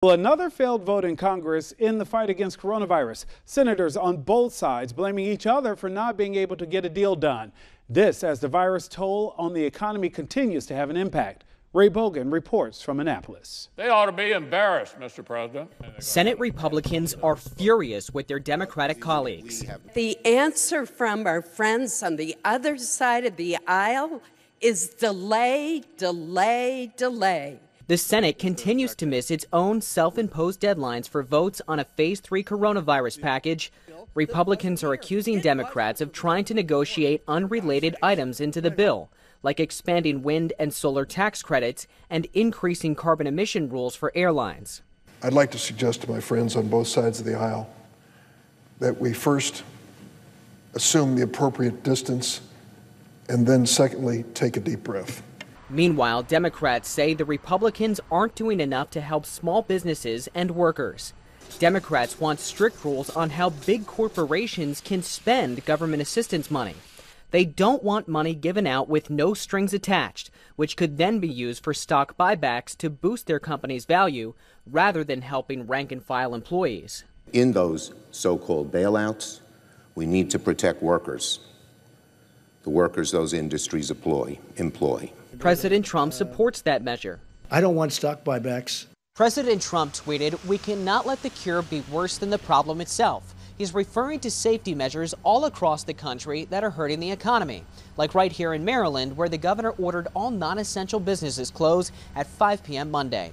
Well, another failed vote in Congress in the fight against coronavirus. Senators on both sides blaming each other for not being able to get a deal done. This as the virus toll on the economy continues to have an impact. Ray Bogan reports from Annapolis. They ought to be embarrassed, Mr. President. Senate Republicans are furious with their Democratic colleagues. The answer from our friends on the other side of the aisle is delay, delay, delay. The Senate continues to miss its own self imposed deadlines for votes on a Phase 3 coronavirus package. Republicans are accusing Democrats of trying to negotiate unrelated items into the bill, like expanding wind and solar tax credits and increasing carbon emission rules for airlines. I'd like to suggest to my friends on both sides of the aisle that we first assume the appropriate distance and then, secondly, take a deep breath. Meanwhile, Democrats say the Republicans aren't doing enough to help small businesses and workers. Democrats want strict rules on how big corporations can spend government assistance money. They don't want money given out with no strings attached, which could then be used for stock buybacks to boost their company's value rather than helping rank and file employees. In those so called bailouts, we need to protect workers, the workers those industries employ. employ. President Trump supports that measure. I don't want stock buybacks. President Trump tweeted, We cannot let the cure be worse than the problem itself. He's referring to safety measures all across the country that are hurting the economy, like right here in Maryland, where the governor ordered all non essential businesses close at 5 p.m. Monday.